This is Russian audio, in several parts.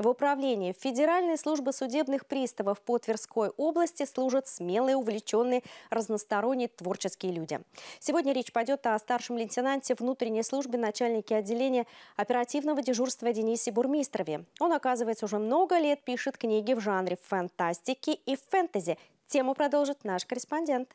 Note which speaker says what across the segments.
Speaker 1: В управлении Федеральной службы судебных приставов по Тверской области служат смелые, увлеченные, разносторонние творческие люди. Сегодня речь пойдет о старшем лейтенанте внутренней службы начальнике отделения оперативного дежурства Денисе Бурмистрове. Он, оказывается, уже много лет пишет книги в жанре фантастики и фэнтези. Тему продолжит наш корреспондент.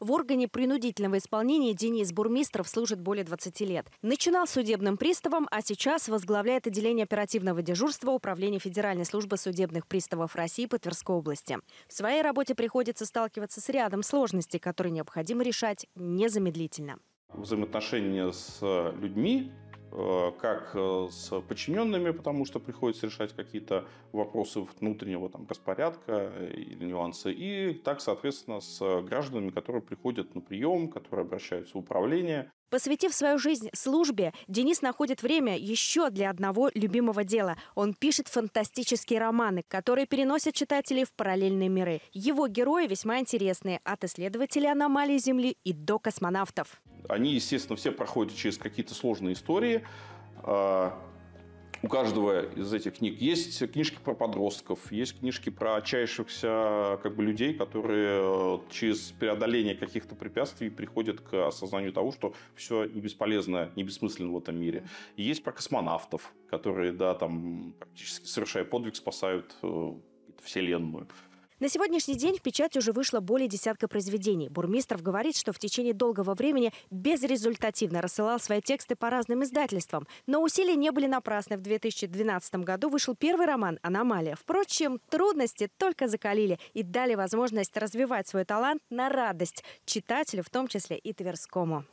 Speaker 1: В органе принудительного исполнения Денис Бурмистров служит более 20 лет. Начинал судебным приставом, а сейчас возглавляет отделение оперативного дежурства Управления Федеральной службы судебных приставов России по Тверской области. В своей работе приходится сталкиваться с рядом сложностей, которые необходимо решать незамедлительно.
Speaker 2: Взаимоотношения с людьми Э, как э, с подчиненными, потому что приходится решать какие-то вопросы внутреннего там, распорядка э, или нюансы, и так, соответственно, с гражданами, которые приходят на прием, которые обращаются в управление.
Speaker 1: Посвятив свою жизнь службе, Денис находит время еще для одного любимого дела. Он пишет фантастические романы, которые переносят читателей в параллельные миры. Его герои весьма интересные, от исследователей аномалий Земли и до космонавтов.
Speaker 2: Они, естественно, все проходят через какие-то сложные истории. А, у каждого из этих книг есть книжки про подростков, есть книжки про отчаявшихся как бы, людей, которые э, через преодоление каких-то препятствий приходят к осознанию того, что все не бесполезно, не бессмысленно в этом мире. И есть про космонавтов, которые, да, там, практически совершая подвиг, спасают э, Вселенную.
Speaker 1: На сегодняшний день в печать уже вышло более десятка произведений. Бурмистров говорит, что в течение долгого времени безрезультативно рассылал свои тексты по разным издательствам. Но усилия не были напрасны. В 2012 году вышел первый роман «Аномалия». Впрочем, трудности только закалили и дали возможность развивать свой талант на радость читателю, в том числе и Тверскому.